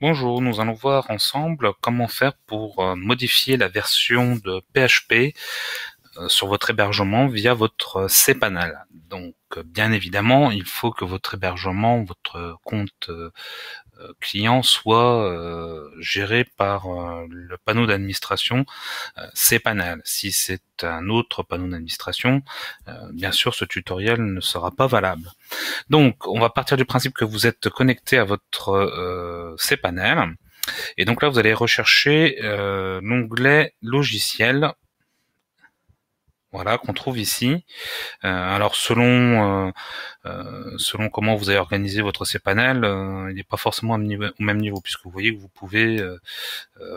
Bonjour, nous allons voir ensemble comment faire pour euh, modifier la version de PHP euh, sur votre hébergement via votre euh, cPanel. Donc bien évidemment, il faut que votre hébergement, votre compte euh, client soit euh, géré par euh, le panneau d'administration, cPanel. Si c'est un autre panneau d'administration, bien sûr ce tutoriel ne sera pas valable. Donc on va partir du principe que vous êtes connecté à votre cPanel. Et donc là vous allez rechercher l'onglet logiciel voilà qu'on trouve ici. Euh, alors selon euh, euh, selon comment vous avez organisé votre cPanel, il n'est pas forcément au, même niveau puisque vous voyez que vous pouvez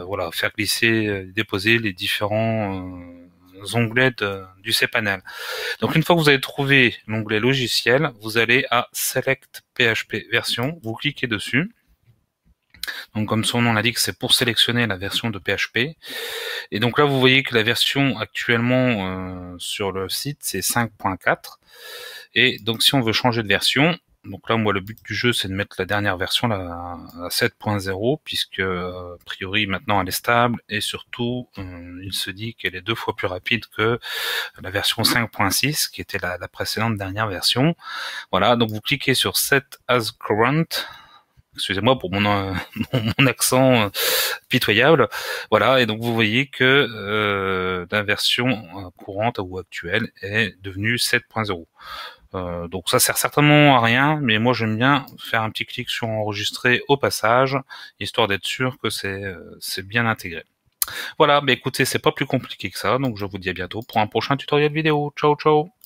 voilà faire glisser, déposer les différents onglets du cPanel. Donc une fois que vous avez trouvé l'onglet logiciel, vous allez à Select PHP version, vous cliquez dessus. Donc comme son nom l'indique, c'est pour sélectionner la version de PHP. Et donc là, vous voyez que la version actuellement euh, sur le site, c'est 5.4. Et donc si on veut changer de version, donc là, moi, le but du jeu, c'est de mettre la dernière version, à 7.0, puisque euh, a priori maintenant elle est stable et surtout, euh, il se dit qu'elle est deux fois plus rapide que la version 5.6, qui était la, la, précédente dernière version. Voilà, donc vous cliquez sur Set as current, excusez-moi pour mon, euh, mon accent euh, pitoyable. Voilà, et donc vous voyez que euh, la version euh, courante ou actuelle est devenue 7.0. donc ça sert certainement à rien, mais moi j'aime bien faire un petit clic sur enregistrer au passage, histoire d'être sûr que c'est bien intégré. Voilà, mais bah écoutez, c'est pas plus compliqué que ça, donc je vous dis à bientôt pour un prochain tutoriel vidéo. Ciao ciao